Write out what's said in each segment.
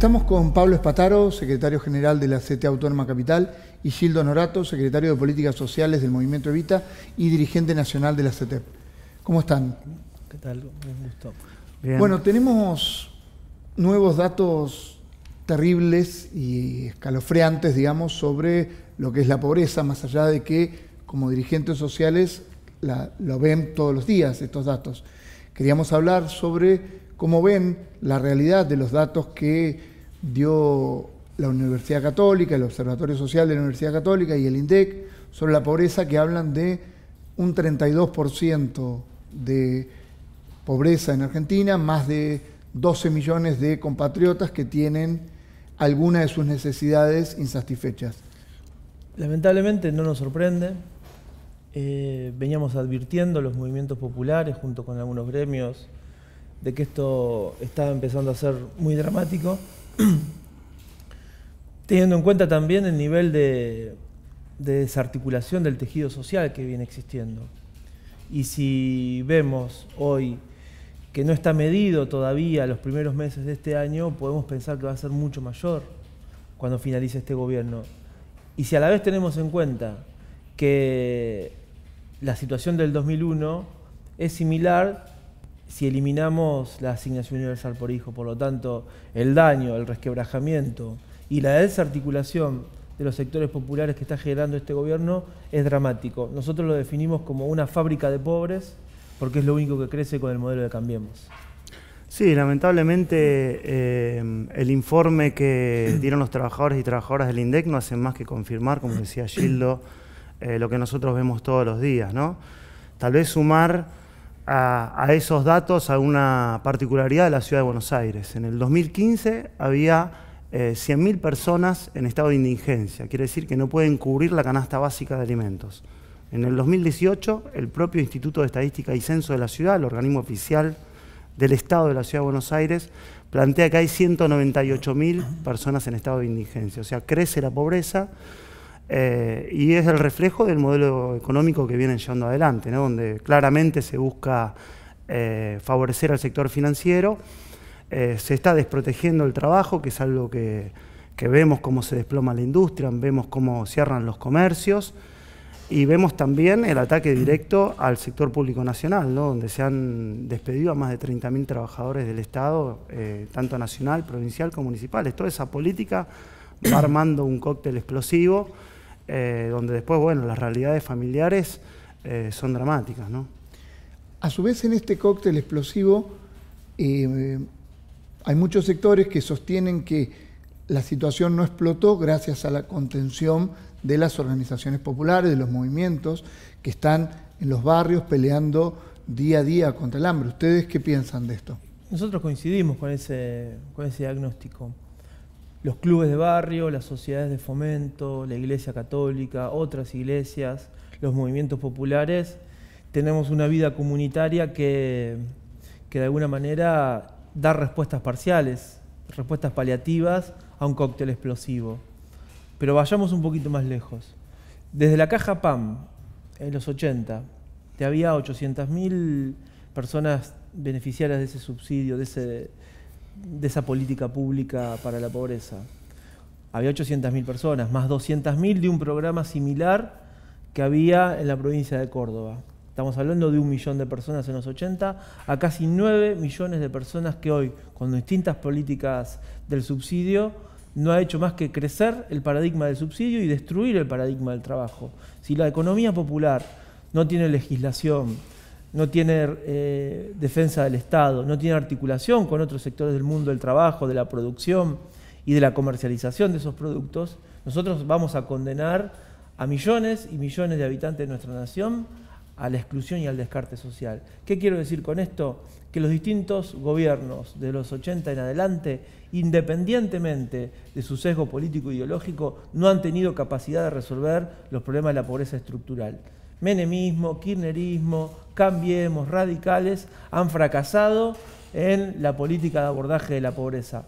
Estamos con Pablo Espataro, secretario general de la CT Autónoma Capital, y Gildo Norato, secretario de Políticas Sociales del Movimiento Evita y dirigente nacional de la CTEP. ¿Cómo están? ¿Qué tal? Un gusto. Bueno, tenemos nuevos datos terribles y escalofriantes, digamos, sobre lo que es la pobreza, más allá de que como dirigentes sociales lo ven todos los días estos datos. Queríamos hablar sobre cómo ven la realidad de los datos que dio la Universidad Católica, el Observatorio Social de la Universidad Católica y el INDEC sobre la pobreza que hablan de un 32% de pobreza en Argentina, más de 12 millones de compatriotas que tienen alguna de sus necesidades insatisfechas. Lamentablemente no nos sorprende. Eh, veníamos advirtiendo los movimientos populares junto con algunos gremios de que esto estaba empezando a ser muy dramático. teniendo en cuenta también el nivel de, desarticulación del tejido social que viene existiendo. Y si vemos hoy que no está medido todavía los primeros meses de este año, podemos pensar que va a ser mucho mayor cuando finalice este gobierno. Y si a la vez tenemos en cuenta que la situación del 2001 es similar, si eliminamos la asignación universal por hijo, por lo tanto, el daño, el resquebrajamiento y la desarticulación de los sectores populares que está generando este gobierno es dramático. Nosotros lo definimos como una fábrica de pobres porque es lo único que crece con el modelo de Cambiemos. Sí, lamentablemente eh, el informe que dieron los trabajadores y trabajadoras del INDEC no hace más que confirmar, como decía Gildo, eh, lo que nosotros vemos todos los días, ¿no? Tal vez sumar a, esos datos a una particularidad de la ciudad de Buenos Aires. En el 2015 había 100.000 eh, personas en estado de indigencia, quiere decir que no pueden cubrir la canasta básica de alimentos. En el 2018, el propio Instituto de Estadística y Censo de la Ciudad, el organismo oficial del Estado de la Ciudad de Buenos Aires, plantea que hay 198.000 personas en estado de indigencia, o sea, crece la pobreza eh, y es el reflejo del modelo económico que vienen llevando adelante, donde claramente se busca eh, favorecer al sector financiero, eh, se está desprotegiendo el trabajo, que es algo que, vemos cómo se desploma la industria, vemos cómo cierran los comercios, y vemos también el ataque directo al sector público nacional, donde se han despedido a más de 30.000 trabajadores del Estado, tanto nacional, provincial como municipal. Toda esa política va armando un cóctel explosivo eh, donde después, bueno, las realidades familiares eh, son dramáticas, A su vez, en este cóctel explosivo eh, hay muchos sectores que sostienen que la situación no explotó gracias a la contención de las organizaciones populares, de los movimientos que están en los barrios peleando día a día contra el hambre. ¿Ustedes qué piensan de esto? Nosotros coincidimos con ese, con ese diagnóstico los clubes de barrio, las sociedades de fomento, la Iglesia Católica, otras iglesias, los movimientos populares, tenemos una vida comunitaria que, de alguna manera da respuestas parciales, respuestas paliativas a un cóctel explosivo. Pero vayamos un poquito más lejos. Desde la caja PAM, en los 80, había 800.000 personas beneficiarias de ese subsidio, de ese, de esa política pública para la pobreza. Había 800.000 personas, más 200.000 de un programa similar que había en la provincia de Córdoba. Estamos hablando de un millón de personas en los 80 a casi 9 millones de personas que hoy, con distintas políticas del subsidio, no ha hecho más que crecer el paradigma del subsidio y destruir el paradigma del trabajo. Si la economía popular no tiene legislación, no tiene eh, defensa del Estado, no tiene articulación con otros sectores del mundo del trabajo, de la producción y de la comercialización de esos productos, nosotros vamos a condenar a millones y millones de habitantes de nuestra nación a la exclusión y al descarte social. ¿Qué quiero decir con esto? Que los distintos gobiernos de los 80 en adelante, independientemente de su sesgo político e ideológico, no han tenido capacidad de resolver los problemas de la pobreza estructural menemismo, kirnerismo, cambiemos, radicales, han fracasado en la política de abordaje de la pobreza.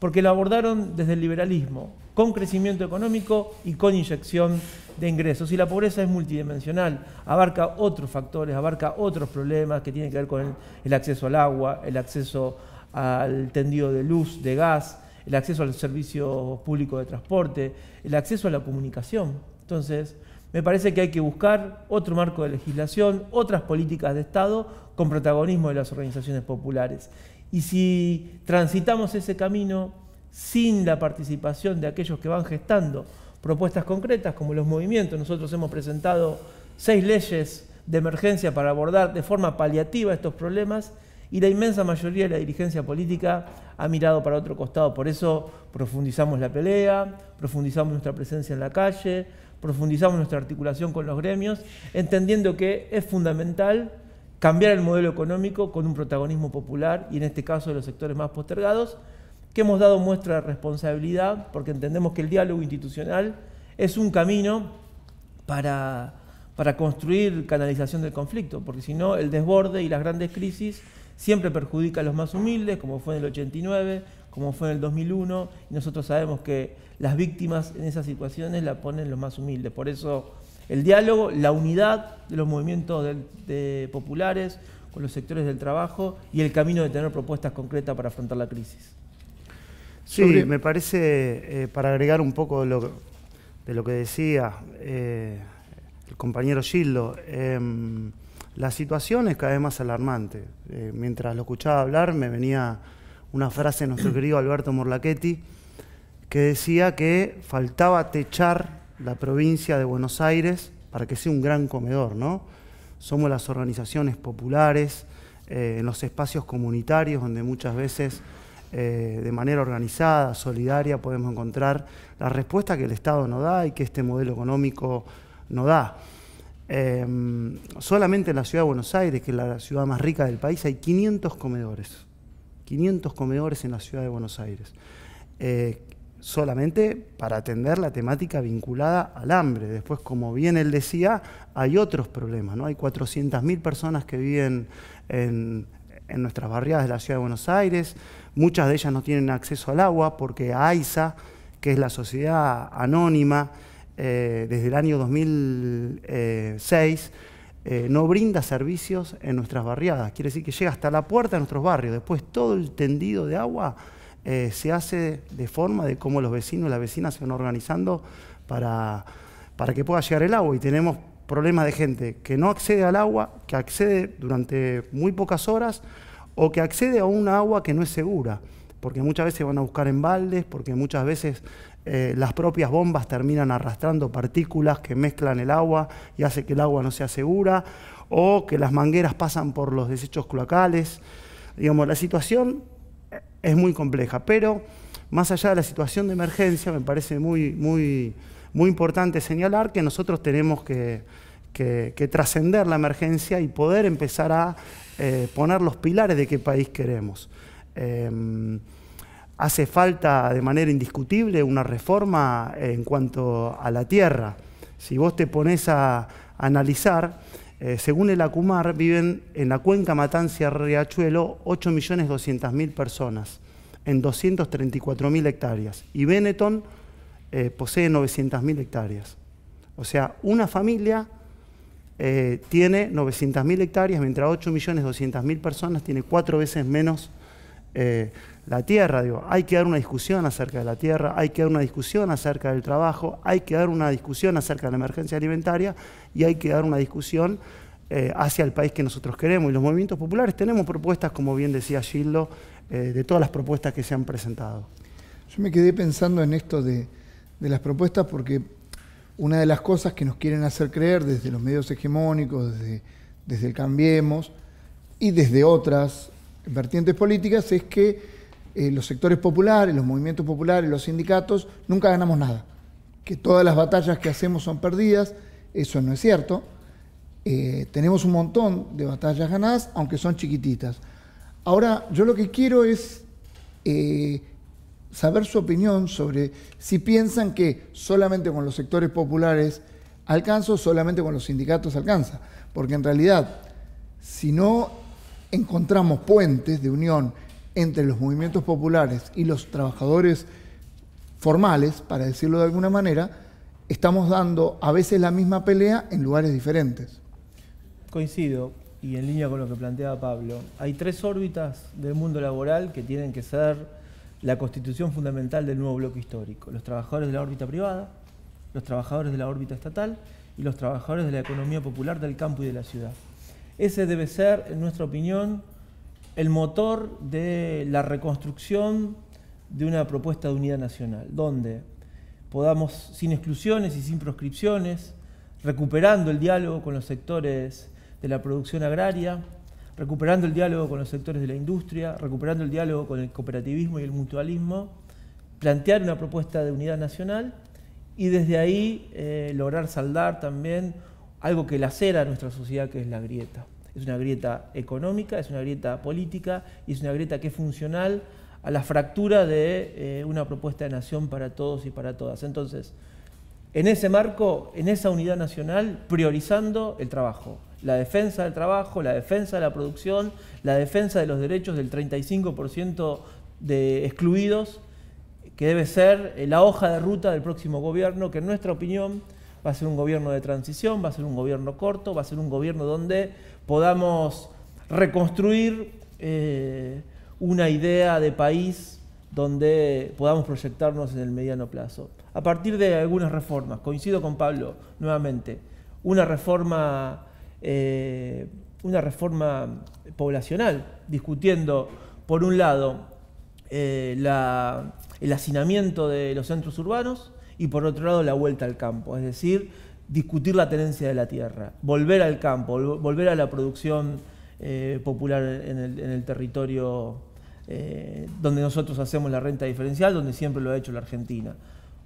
Porque la abordaron desde el liberalismo, con crecimiento económico y con inyección de ingresos. Y la pobreza es multidimensional, abarca otros factores, abarca otros problemas que tienen que ver con el, el acceso al agua, el acceso al tendido de luz, de gas, el acceso al servicio público de transporte, el acceso a la comunicación. Entonces, me parece que hay que buscar otro marco de legislación, otras políticas de Estado con protagonismo de las organizaciones populares. Y si transitamos ese camino sin la participación de aquellos que van gestando propuestas concretas como los movimientos, nosotros hemos presentado seis leyes de emergencia para abordar de forma paliativa estos problemas, y la inmensa mayoría de la dirigencia política ha mirado para otro costado. Por eso profundizamos la pelea, profundizamos nuestra presencia en la calle, profundizamos nuestra articulación con los gremios, entendiendo que es fundamental cambiar el modelo económico con un protagonismo popular y en este caso de los sectores más postergados, que hemos dado muestra de responsabilidad porque entendemos que el diálogo institucional es un camino para, para construir canalización del conflicto, porque si no el desborde y las grandes crisis siempre perjudica a los más humildes, como fue en el 89, como fue en el 2001, y nosotros sabemos que las víctimas en esas situaciones las ponen los más humildes. Por eso el diálogo, la unidad de los movimientos populares con los sectores del trabajo y el camino de tener propuestas concretas para afrontar la crisis. Sí, me parece, eh, para agregar un poco de lo, que decía eh, el compañero Gildo, em, la situación es cada vez más alarmante. Eh, mientras lo escuchaba hablar, me venía una frase de nuestro querido Alberto Morlachetti que decía que faltaba techar la provincia de Buenos Aires para que sea un gran comedor, ¿no? Somos las organizaciones populares, eh, en los espacios comunitarios donde muchas veces eh, de manera organizada, solidaria, podemos encontrar la respuesta que el Estado no da y que este modelo económico no da. Em, solamente en la ciudad de Buenos Aires, que es la ciudad más rica del país, hay 500 comedores. 500 comedores en la ciudad de Buenos Aires. Eh, solamente para atender la temática vinculada al hambre. Después, como bien él decía, hay otros problemas. ¿no? Hay 400.000 personas que viven en, nuestras barriadas de la ciudad de Buenos Aires. Muchas de ellas no tienen acceso al agua porque AISA, que es la sociedad anónima, eh, desde el año 2006, eh, no brinda servicios en nuestras barriadas. Quiere decir que llega hasta la puerta de nuestros barrios. Después todo el tendido de agua eh, se hace de forma de cómo los vecinos y las vecinas se van organizando para, para que pueda llegar el agua. Y tenemos problemas de gente que no accede al agua, que accede durante muy pocas horas o que accede a un agua que no es segura porque muchas veces van a buscar en baldes, porque muchas veces eh, las propias bombas terminan arrastrando partículas que mezclan el agua y hace que el agua no sea segura, o que las mangueras pasan por los desechos cloacales. Digamos, la situación eh, es muy compleja, pero más allá de la situación de emergencia, me parece muy, muy, muy importante señalar que nosotros tenemos que, trascender la emergencia y poder empezar a eh, poner los pilares de qué país queremos. Em, Hace falta de manera indiscutible una reforma en cuanto a la tierra. Si vos te pones a analizar, eh, según el ACUMAR, viven en la cuenca Matancia-Riachuelo 8.200.000 personas en 234.000 hectáreas. Y Benetton eh, posee 900.000 hectáreas. O sea, una familia eh, tiene 900.000 hectáreas, mientras 8.200.000 personas tiene cuatro veces menos eh, la tierra. Digo, hay que dar una discusión acerca de la tierra, hay que dar una discusión acerca del trabajo, hay que dar una discusión acerca de la emergencia alimentaria y hay que dar una discusión eh, hacia el país que nosotros queremos. Y los movimientos populares tenemos propuestas, como bien decía Gildo, eh, de todas las propuestas que se han presentado. Yo me quedé pensando en esto de, las propuestas porque una de las cosas que nos quieren hacer creer desde los medios hegemónicos, desde, desde el Cambiemos y desde otras vertientes políticas es que eh, los sectores populares, los movimientos populares, los sindicatos, nunca ganamos nada. Que todas las batallas que hacemos son perdidas, eso no es cierto. Eh, tenemos un montón de batallas ganadas, aunque son chiquititas. Ahora, yo lo que quiero es eh, saber su opinión sobre si piensan que solamente con los sectores populares alcanza o solamente con los sindicatos alcanza. Porque en realidad, si no encontramos puentes de unión entre los movimientos populares y los trabajadores formales, para decirlo de alguna manera, estamos dando a veces la misma pelea en lugares diferentes. Coincido, y en línea con lo que planteaba Pablo, hay tres órbitas del mundo laboral que tienen que ser la constitución fundamental del nuevo bloque histórico. Los trabajadores de la órbita privada, los trabajadores de la órbita estatal y los trabajadores de la economía popular del campo y de la ciudad. Ese debe ser, en nuestra opinión, el motor de la reconstrucción de una propuesta de unidad nacional, donde podamos, sin exclusiones y sin proscripciones, recuperando el diálogo con los sectores de la producción agraria, recuperando el diálogo con los sectores de la industria, recuperando el diálogo con el cooperativismo y el mutualismo, plantear una propuesta de unidad nacional y desde ahí eh, lograr saldar también algo que lacera nuestra sociedad, que es la grieta. Es una grieta económica, es una grieta política y es una grieta que es funcional a la fractura de eh, una propuesta de nación para todos y para todas. Entonces, en ese marco, en esa unidad nacional, priorizando el trabajo, la defensa del trabajo, la defensa de la producción, la defensa de los derechos del 35% de excluidos, que debe ser eh, la hoja de ruta del próximo gobierno, que en nuestra opinión va a ser un gobierno de transición, va a ser un gobierno corto, va a ser un gobierno donde podamos reconstruir eh, una idea de país donde podamos proyectarnos en el mediano plazo. A partir de algunas reformas, coincido con Pablo nuevamente, una reforma, eh, una reforma poblacional, discutiendo, por un lado, eh, el hacinamiento de los centros urbanos, y por otro lado la vuelta al campo, es decir, discutir la tenencia de la tierra, volver al campo, volver a la producción eh, popular en el, territorio eh, donde nosotros hacemos la renta diferencial, donde siempre lo ha hecho la Argentina.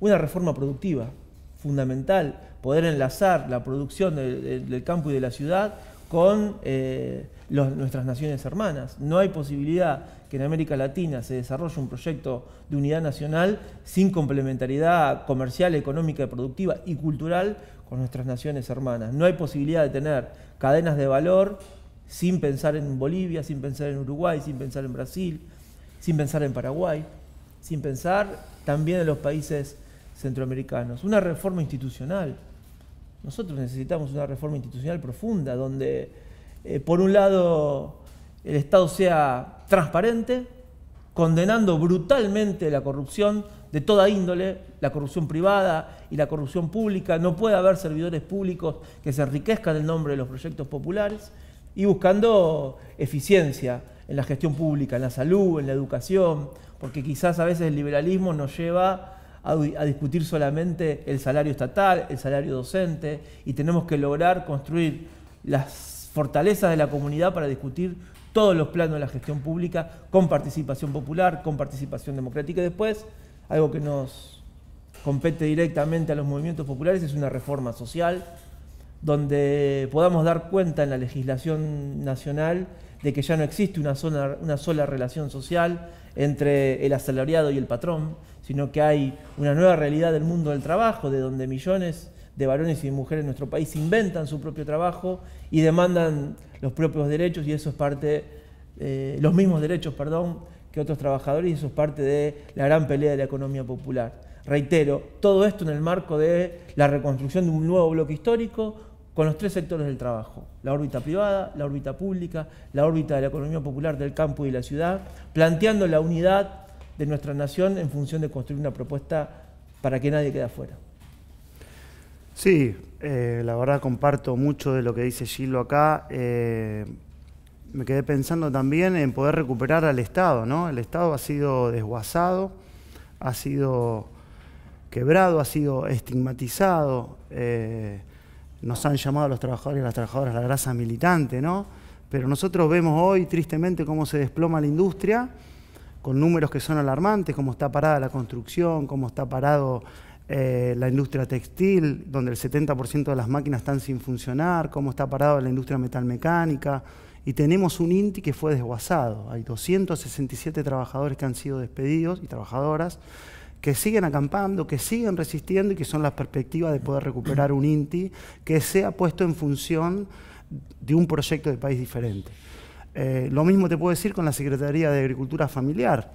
Una reforma productiva fundamental, poder enlazar la producción del campo y de la ciudad con eh, nuestras naciones hermanas. No hay posibilidad que en América Latina se desarrolle un proyecto de unidad nacional sin complementariedad comercial, económica, productiva y cultural con nuestras naciones hermanas. No hay posibilidad de tener cadenas de valor sin pensar en Bolivia, sin pensar en Uruguay, sin pensar en Brasil, sin pensar en Paraguay, sin pensar también en los países centroamericanos. Una reforma institucional nosotros necesitamos una reforma institucional profunda donde, eh, por un lado, el Estado sea transparente, condenando brutalmente la corrupción de toda índole, la corrupción privada y la corrupción pública. No puede haber servidores públicos que se enriquezcan en nombre de los proyectos populares y buscando eficiencia en la gestión pública, en la salud, en la educación, porque quizás a veces el liberalismo nos lleva a, discutir solamente el salario estatal, el salario docente, y tenemos que lograr construir las fortalezas de la comunidad para discutir todos los planos de la gestión pública con participación popular, con participación democrática. Y después, algo que nos compete directamente a los movimientos populares es una reforma social, donde podamos dar cuenta en la legislación nacional de que ya no existe una sola, una sola relación social entre el asalariado y el patrón, sino que hay una nueva realidad del mundo del trabajo, de donde millones de varones y mujeres en nuestro país inventan su propio trabajo y demandan los propios derechos y eso es parte, eh, los mismos derechos, perdón, que otros trabajadores y eso es parte de la gran pelea de la economía popular. Reitero, todo esto en el marco de la reconstrucción de un nuevo bloque histórico, con los tres sectores del trabajo, la órbita privada, la órbita pública, la órbita de la economía popular del campo y de la ciudad, planteando la unidad de nuestra nación en función de construir una propuesta para que nadie quede afuera. Sí, eh, la verdad comparto mucho de lo que dice Gillo acá. Eh, me quedé pensando también en poder recuperar al Estado, ¿no? El Estado ha sido desguazado, ha sido quebrado, ha sido estigmatizado. Eh, nos han llamado a los trabajadores y a las trabajadoras la grasa militante, ¿no? Pero nosotros vemos hoy tristemente cómo se desploma la industria, con números que son alarmantes, cómo está parada la construcción, cómo está parado eh, la industria textil, donde el 70% de las máquinas están sin funcionar, cómo está parada la industria metalmecánica. Y tenemos un INTI que fue desguazado. Hay 267 trabajadores que han sido despedidos y trabajadoras que siguen acampando, que siguen resistiendo y que son las perspectivas de poder recuperar un INTI que sea puesto en función de un proyecto de país diferente. Eh, lo mismo te puedo decir con la Secretaría de Agricultura Familiar.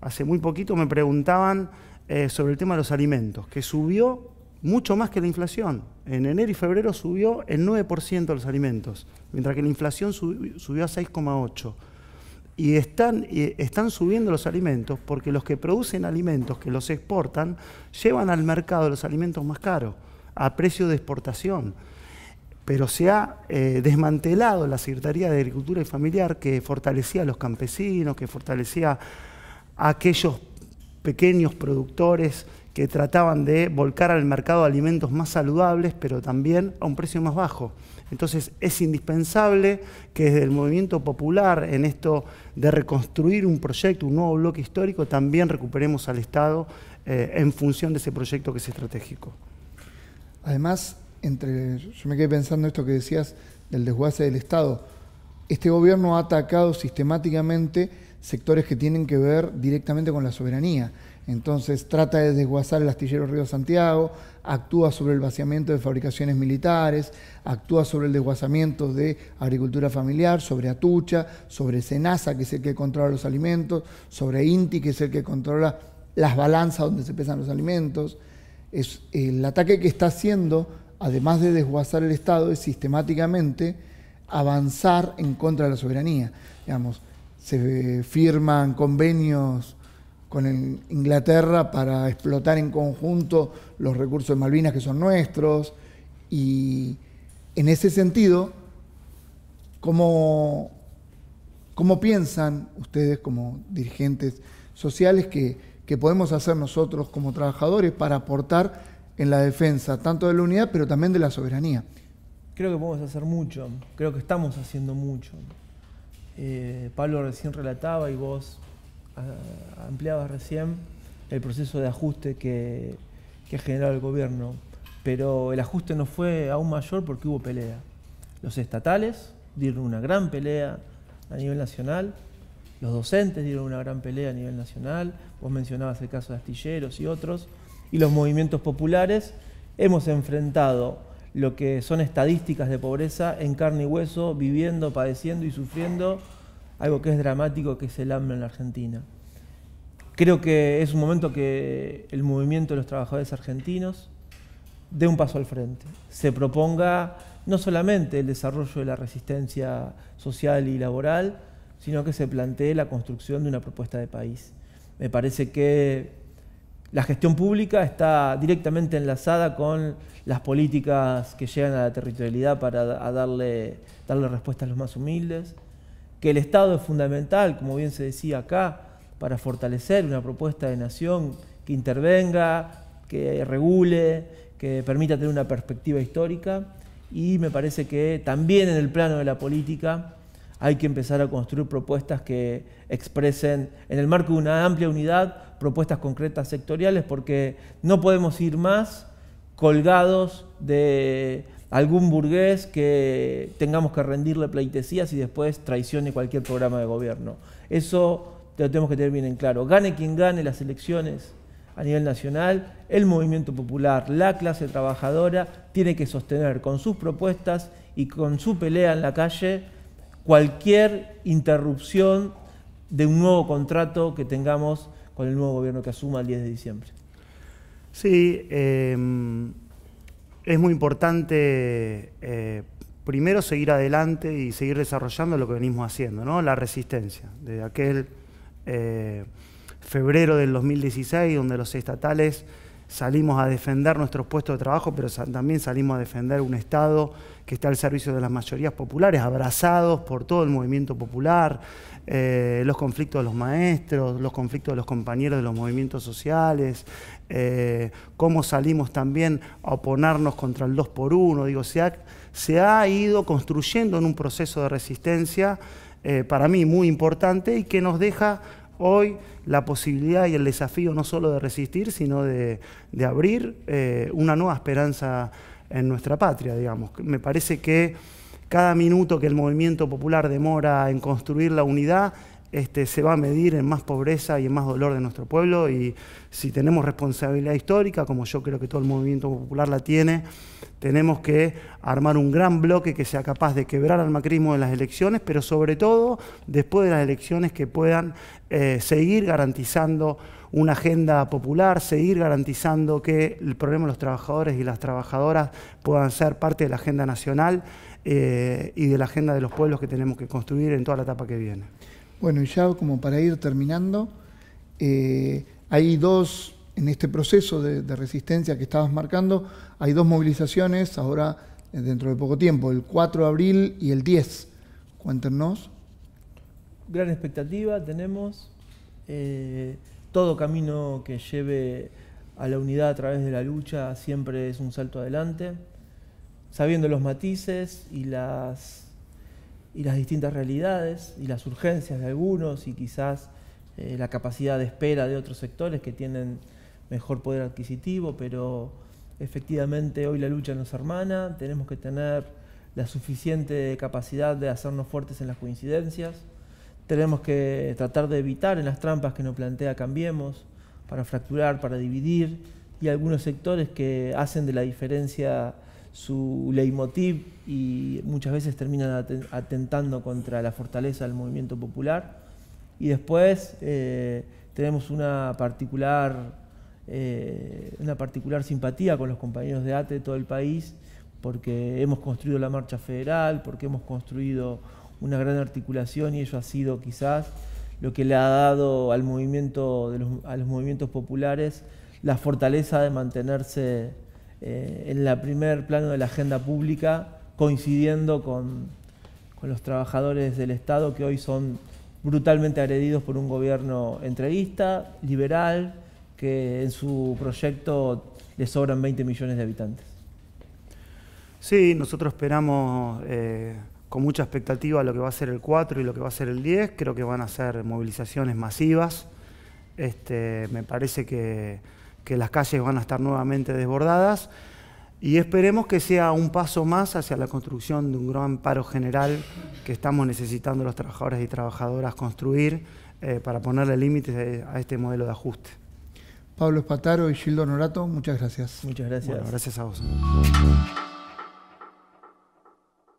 Hace muy poquito me preguntaban eh, sobre el tema de los alimentos, que subió mucho más que la inflación. En enero y febrero subió el 9% los alimentos, mientras que la inflación subió a 6,8% y están, están subiendo los alimentos porque los que producen alimentos que los exportan llevan al mercado los alimentos más caros, a precio de exportación. Pero se ha eh, desmantelado la Secretaría de Agricultura y Familiar que fortalecía a los campesinos, que fortalecía a aquellos pequeños productores que trataban de volcar al mercado alimentos más saludables, pero también a un precio más bajo. Entonces es indispensable que desde el movimiento popular, en esto de reconstruir un proyecto, un nuevo bloque histórico, también recuperemos al Estado eh, en función de ese proyecto que es estratégico. Además, entre, yo me quedé pensando esto que decías del desguace del Estado. Este gobierno ha atacado sistemáticamente sectores que tienen que ver directamente con la soberanía. Entonces trata de desguazar el astillero Río Santiago, actúa sobre el vaciamiento de fabricaciones militares, actúa sobre el desguazamiento de agricultura familiar, sobre Atucha, sobre Senasa, que es el que controla los alimentos, sobre Inti, que es el que controla las balanzas donde se pesan los alimentos. Es, el ataque que está haciendo, además de desguazar el Estado, es sistemáticamente avanzar en contra de la soberanía. Digamos, se firman convenios con Inglaterra para explotar en conjunto los recursos de Malvinas que son nuestros. Y en ese sentido, ¿cómo, piensan ustedes como dirigentes sociales que, podemos hacer nosotros como trabajadores para aportar en la defensa tanto de la unidad pero también de la soberanía? Creo que podemos hacer mucho, creo que estamos haciendo mucho. Eh, Pablo recién relataba y vos eh, ampliaba recién, el proceso de ajuste que, que el gobierno. Pero el ajuste no fue aún mayor porque hubo pelea. Los estatales dieron una gran pelea a nivel nacional, los docentes dieron una gran pelea a nivel nacional, vos mencionabas el caso de astilleros y otros, y los movimientos populares hemos enfrentado lo que son estadísticas de pobreza en carne y hueso, viviendo, padeciendo y sufriendo algo que es dramático, que es el hambre en la Argentina. Creo que es un momento que el movimiento de los trabajadores argentinos dé un paso al frente, se proponga no solamente el desarrollo de la resistencia social y laboral, sino que se plantee la construcción de una propuesta de país. Me parece que la gestión pública está directamente enlazada con las políticas que llegan a la territorialidad para darle, darle respuesta a los más humildes, que el Estado es fundamental, como bien se decía acá, para fortalecer una propuesta de nación que intervenga, que regule, que permita tener una perspectiva histórica. Y me parece que también en el plano de la política hay que empezar a construir propuestas que expresen, en el marco de una amplia unidad, propuestas concretas sectoriales, porque no podemos ir más colgados de algún burgués que tengamos que rendirle pleitesías y después traicione cualquier programa de gobierno. Eso lo tenemos que tener bien en claro. Gane quien gane las elecciones a nivel nacional, el movimiento popular, la clase trabajadora, tiene que sostener con sus propuestas y con su pelea en la calle cualquier interrupción de un nuevo contrato que tengamos con el nuevo gobierno que asuma el 10 de diciembre. Sí, eh es muy importante eh, primero seguir adelante y seguir desarrollando lo que venimos haciendo, ¿no? La resistencia. Desde aquel eh, febrero del 2016, donde los estatales salimos a defender nuestros puestos de trabajo, pero también salimos a defender un Estado que está al servicio de las mayorías populares, abrazados por todo el movimiento popular, eh, los conflictos de los maestros, los conflictos de los compañeros de los movimientos sociales, eh, cómo salimos también a oponernos contra el 2 por 1 digo, se ha, se ha ido construyendo en un proceso de resistencia eh, para mí muy importante y que nos deja hoy la posibilidad y el desafío no solo de resistir, sino de, abrir eh, una nueva esperanza en nuestra patria, digamos. Me parece que cada minuto que el movimiento popular demora en construir la unidad este, se va a medir en más pobreza y en más dolor de nuestro pueblo y si tenemos responsabilidad histórica, como yo creo que todo el movimiento popular la tiene, tenemos que armar un gran bloque que sea capaz de quebrar al macrismo en las elecciones, pero sobre todo después de las elecciones que puedan eh, seguir garantizando una agenda popular, seguir garantizando que el problema de los trabajadores y las trabajadoras puedan ser parte de la agenda nacional eh, y de la agenda de los pueblos que tenemos que construir en toda la etapa que viene. Bueno, y ya como para ir terminando, eh, hay dos, en este proceso de, resistencia que estabas marcando, hay dos movilizaciones ahora eh, dentro de poco tiempo, el 4 de abril y el 10. Cuéntenos. Gran expectativa tenemos. Eh, todo camino que lleve a la unidad a través de la lucha siempre es un salto adelante, sabiendo los matices y las y las distintas realidades y las urgencias de algunos y quizás eh, la capacidad de espera de otros sectores que tienen mejor poder adquisitivo, pero efectivamente hoy la lucha nos hermana, tenemos que tener la suficiente capacidad de hacernos fuertes en las coincidencias, tenemos que tratar de evitar en las trampas que nos plantea Cambiemos para fracturar, para dividir y algunos sectores que hacen de la diferencia su leitmotiv y muchas veces terminan atentando contra la fortaleza del movimiento popular. Y después eh, tenemos una particular, eh, una particular simpatía con los compañeros de ATE de todo el país, porque hemos construido la marcha federal, porque hemos construido una gran articulación y ello ha sido quizás lo que le ha dado al movimiento de a los movimientos populares la fortaleza de mantenerse eh, en el primer plano de la agenda pública, coincidiendo con, los trabajadores del Estado que hoy son brutalmente agredidos por un gobierno entrevista liberal, que en su proyecto le sobran 20 millones de habitantes. Sí, nosotros esperamos eh, con mucha expectativa lo que va a ser el 4 y lo que va a ser el 10. Creo que van a ser movilizaciones masivas. Este, me parece que que las calles van a estar nuevamente desbordadas y esperemos que sea un paso más hacia la construcción de un gran paro general que estamos necesitando los trabajadores y trabajadoras construir eh, para ponerle límites a este modelo de ajuste. Pablo Espataro y Gildo Norato, muchas gracias. Muchas gracias. Bueno, gracias a vos.